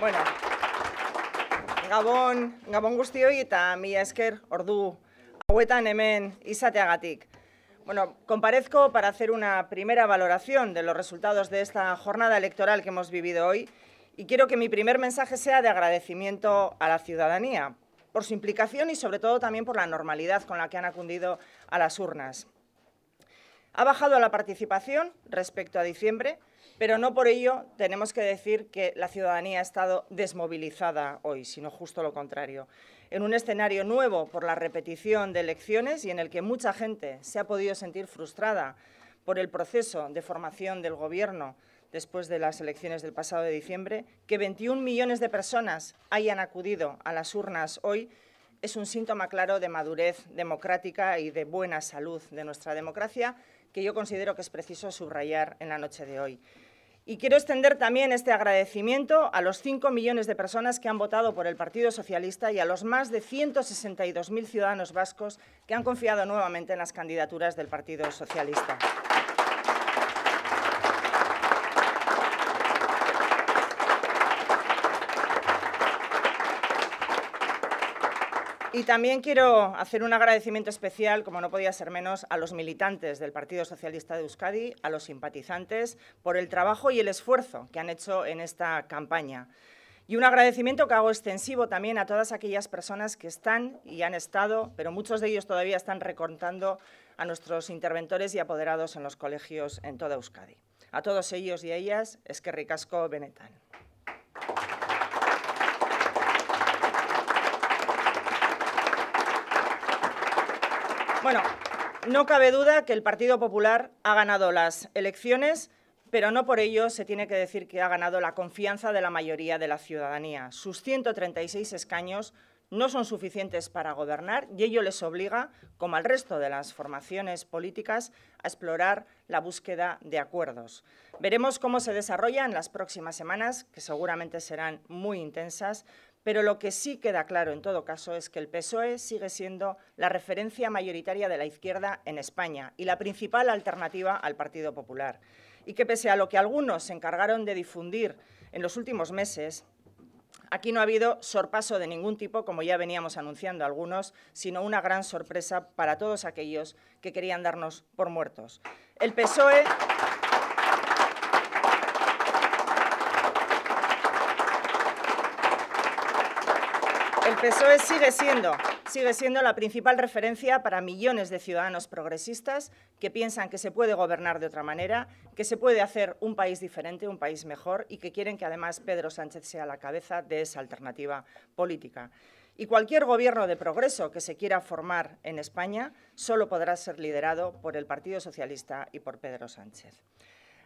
Bueno, Gabón, Gabon esker ordu hauetan Bueno, comparezco para hacer una primera valoración de los resultados de esta jornada electoral que hemos vivido hoy y quiero que mi primer mensaje sea de agradecimiento a la ciudadanía por su implicación y sobre todo también por la normalidad con la que han acudido a las urnas. Ha bajado la participación respecto a diciembre, pero no por ello tenemos que decir que la ciudadanía ha estado desmovilizada hoy, sino justo lo contrario. En un escenario nuevo por la repetición de elecciones y en el que mucha gente se ha podido sentir frustrada por el proceso de formación del Gobierno después de las elecciones del pasado de diciembre, que 21 millones de personas hayan acudido a las urnas hoy es un síntoma claro de madurez democrática y de buena salud de nuestra democracia, que yo considero que es preciso subrayar en la noche de hoy. Y quiero extender también este agradecimiento a los 5 millones de personas que han votado por el Partido Socialista y a los más de 162.000 ciudadanos vascos que han confiado nuevamente en las candidaturas del Partido Socialista. Y también quiero hacer un agradecimiento especial, como no podía ser menos, a los militantes del Partido Socialista de Euskadi, a los simpatizantes, por el trabajo y el esfuerzo que han hecho en esta campaña. Y un agradecimiento que hago extensivo también a todas aquellas personas que están y han estado, pero muchos de ellos todavía están recortando a nuestros interventores y apoderados en los colegios en toda Euskadi. A todos ellos y a ellas, es que ricasco Benetán. Bueno, no cabe duda que el Partido Popular ha ganado las elecciones, pero no por ello se tiene que decir que ha ganado la confianza de la mayoría de la ciudadanía. Sus 136 escaños no son suficientes para gobernar y ello les obliga, como al resto de las formaciones políticas, a explorar la búsqueda de acuerdos. Veremos cómo se desarrollan las próximas semanas, que seguramente serán muy intensas, pero lo que sí queda claro en todo caso es que el PSOE sigue siendo la referencia mayoritaria de la izquierda en España y la principal alternativa al Partido Popular. Y que pese a lo que algunos se encargaron de difundir en los últimos meses, Aquí no ha habido sorpaso de ningún tipo, como ya veníamos anunciando algunos, sino una gran sorpresa para todos aquellos que querían darnos por muertos. El PSOE El PSOE sigue siendo, la principal referencia para millones de ciudadanos progresistas que piensan que se puede gobernar de otra manera, que se puede hacer un país diferente, un país mejor y que quieren que además Pedro Sánchez sea la cabeza de esa alternativa política. Y cualquier gobierno de progreso que se quiera formar en España solo podrá ser liderado por el Partido Socialista y por Pedro Sánchez.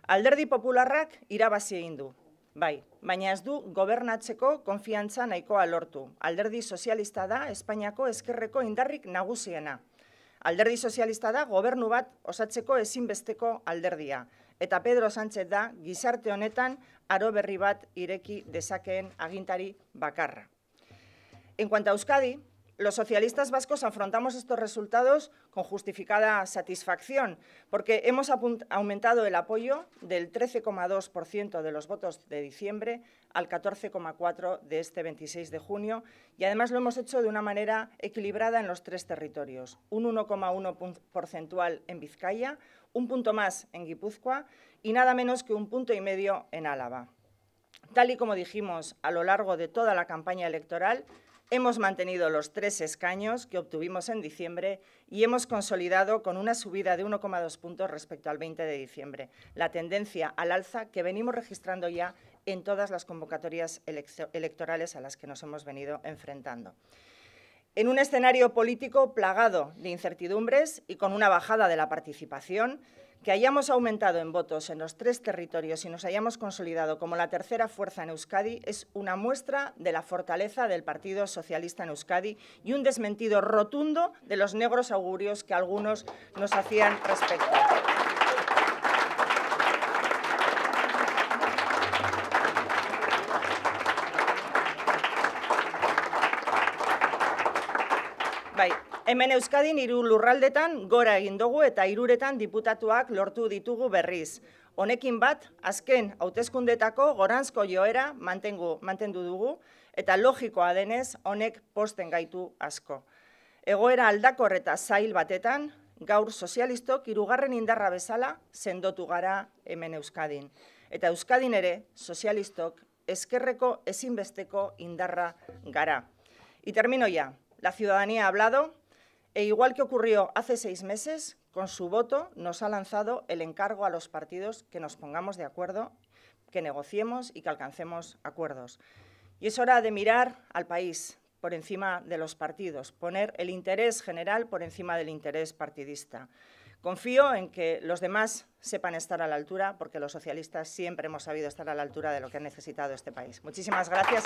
Alderdi popularrak irabasi egin Bai, baina ez du gobernatzeko konfiantza nahikoa lortu. Alderdi sozialista da Espainiako eskerreko indarrik nagusiena. Alderdi sozialista da gobernu bat osatzeko ezinbesteko alderdia. Eta Pedro Sánchez da gizarte honetan aro berri bat ireki dezakeen agintari bakarra. En cuanto a Euskadi, Los socialistas vascos afrontamos estos resultados con justificada satisfacción, porque hemos aumentado el apoyo del 13,2% de los votos de diciembre al 14,4% de este 26 de junio y además lo hemos hecho de una manera equilibrada en los tres territorios, un 1,1 porcentual en Vizcaya, un punto más en Guipúzcoa y nada menos que un punto y medio en Álava. Tal y como dijimos a lo largo de toda la campaña electoral, Hemos mantenido los tres escaños que obtuvimos en diciembre y hemos consolidado con una subida de 1,2 puntos respecto al 20 de diciembre, la tendencia al alza que venimos registrando ya en todas las convocatorias electorales a las que nos hemos venido enfrentando. En un escenario político plagado de incertidumbres y con una bajada de la participación, que hayamos aumentado en votos en los tres territorios y nos hayamos consolidado como la tercera fuerza en Euskadi es una muestra de la fortaleza del Partido Socialista en Euskadi y un desmentido rotundo de los negros augurios que algunos nos hacían respecto. Bye. hemen Euskadin hiru lurraldetan gora egin dugu eta hiruretan diputatuak lortu ditugu berriz. Honekin bat, azken hautezkundetako gorantzko joera mantengu, mantendu dugu eta logikoa denez honek posten gaitu asko. Egoera aldakor eta zail batetan, gaur sozialistok hirugarren indarra bezala sendotu gara hemen Euskadin. Eta Euskadin ere sozialistok eskerreko ezinbesteko indarra gara. Y termino ya. La ciudadanía ha hablado, E igual que ocurrió hace seis meses, con su voto nos ha lanzado el encargo a los partidos que nos pongamos de acuerdo, que negociemos y que alcancemos acuerdos. Y es hora de mirar al país por encima de los partidos, poner el interés general por encima del interés partidista. Confío en que los demás sepan estar a la altura, porque los socialistas siempre hemos sabido estar a la altura de lo que ha necesitado este país. Muchísimas gracias,